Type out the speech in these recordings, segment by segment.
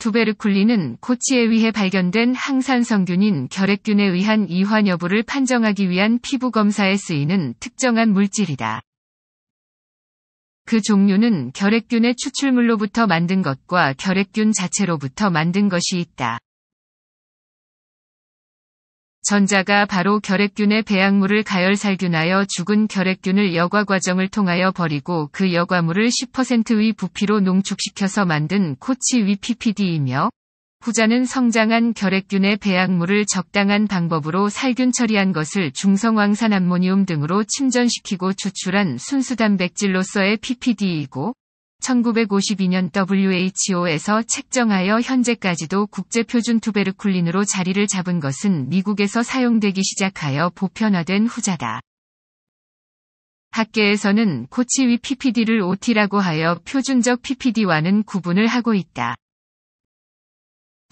두베르쿨린은 코치에 의해 발견된 항산성균인 결핵균에 의한 이환 여부를 판정하기 위한 피부 검사에 쓰이는 특정한 물질이다. 그 종류는 결핵균의 추출물로부터 만든 것과 결핵균 자체로부터 만든 것이 있다. 전자가 바로 결핵균의 배양물을 가열살균하여 죽은 결핵균을 여과 과정을 통하여 버리고 그 여과물을 10%의 부피로 농축시켜서 만든 코치위 PPD이며 후자는 성장한 결핵균의 배양물을 적당한 방법으로 살균 처리한 것을 중성황산 암모늄 등으로 침전시키고 추출한 순수 단백질로서의 PPD이고 1952년 WHO에서 책정하여 현재까지도 국제표준 투베르쿨린으로 자리를 잡은 것은 미국에서 사용되기 시작하여 보편화된 후자다. 학계에서는 코치위 PPD를 OT라고 하여 표준적 PPD와는 구분을 하고 있다.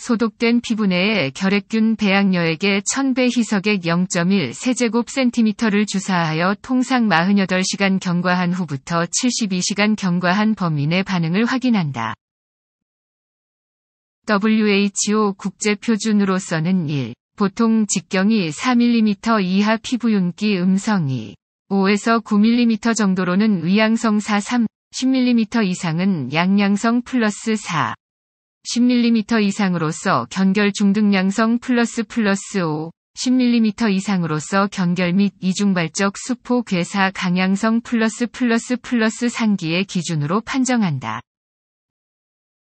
소독된 피부 내에 결핵균 배양녀에게 1000배 희석액 0.1 세제곱센티미터를 주사하여 통상 48시간 경과한 후부터 72시간 경과한 범인의 반응을 확인한다. WHO 국제 표준으로서는 1. 보통 직경이 4mm 이하 피부 윤기 음성이 5에서 9mm 정도로는 위양성 4, 3, 10mm 이상은 양양성 플러스 4, 10mm 이상으로서 견결 중등 양성 플러스 플러스 5, 10mm 이상으로서 견결 및 이중발적 수포 괴사 강양성 플러스 플러스 플러스 상기의 기준으로 판정한다.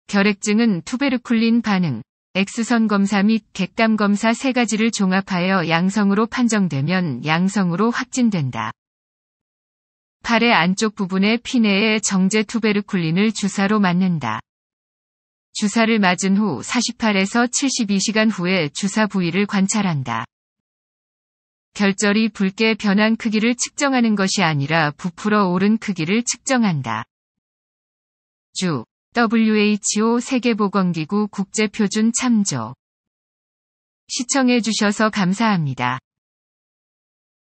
결핵증은 투베르쿨린 반응, 엑스선 검사 및 객담 검사 세 가지를 종합하여 양성으로 판정되면 양성으로 확진된다. 팔의 안쪽 부분의 피내에 정제 투베르쿨린을 주사로 맞는다. 주사를 맞은 후 48에서 72시간 후에 주사 부위를 관찰한다. 결절이 붉게 변한 크기를 측정하는 것이 아니라 부풀어 오른 크기를 측정한다. 주 WHO 세계보건기구 국제표준 참조 시청해주셔서 감사합니다.